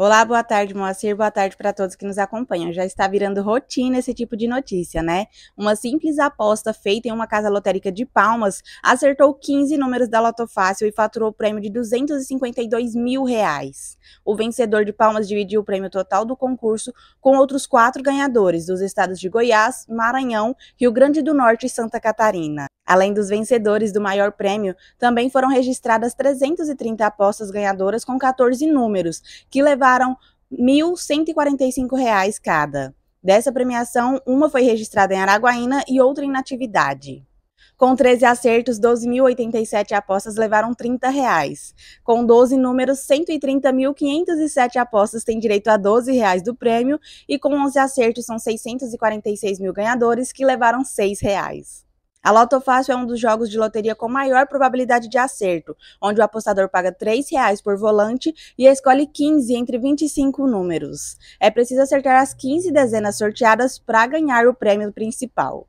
Olá, boa tarde, Moacir. Boa tarde para todos que nos acompanham. Já está virando rotina esse tipo de notícia, né? Uma simples aposta feita em uma casa lotérica de Palmas acertou 15 números da Loto Fácil e faturou o prêmio de 252 mil reais. O vencedor de Palmas dividiu o prêmio total do concurso com outros quatro ganhadores dos estados de Goiás, Maranhão, Rio Grande do Norte e Santa Catarina. Além dos vencedores do maior prêmio, também foram registradas 330 apostas ganhadoras com 14 números, que levaram levaram R$ 1.145 cada. Dessa premiação, uma foi registrada em Araguaína e outra em Natividade. Com 13 acertos, 12.087 apostas levaram 30 reais. Com 12 números, 130.507 apostas têm direito a 12 reais do prêmio e com 11 acertos são 646 mil ganhadores que levaram R$ reais. A Loto Fácil é um dos jogos de loteria com maior probabilidade de acerto, onde o apostador paga R$ reais por volante e escolhe 15 entre 25 números. É preciso acertar as 15 dezenas sorteadas para ganhar o prêmio principal.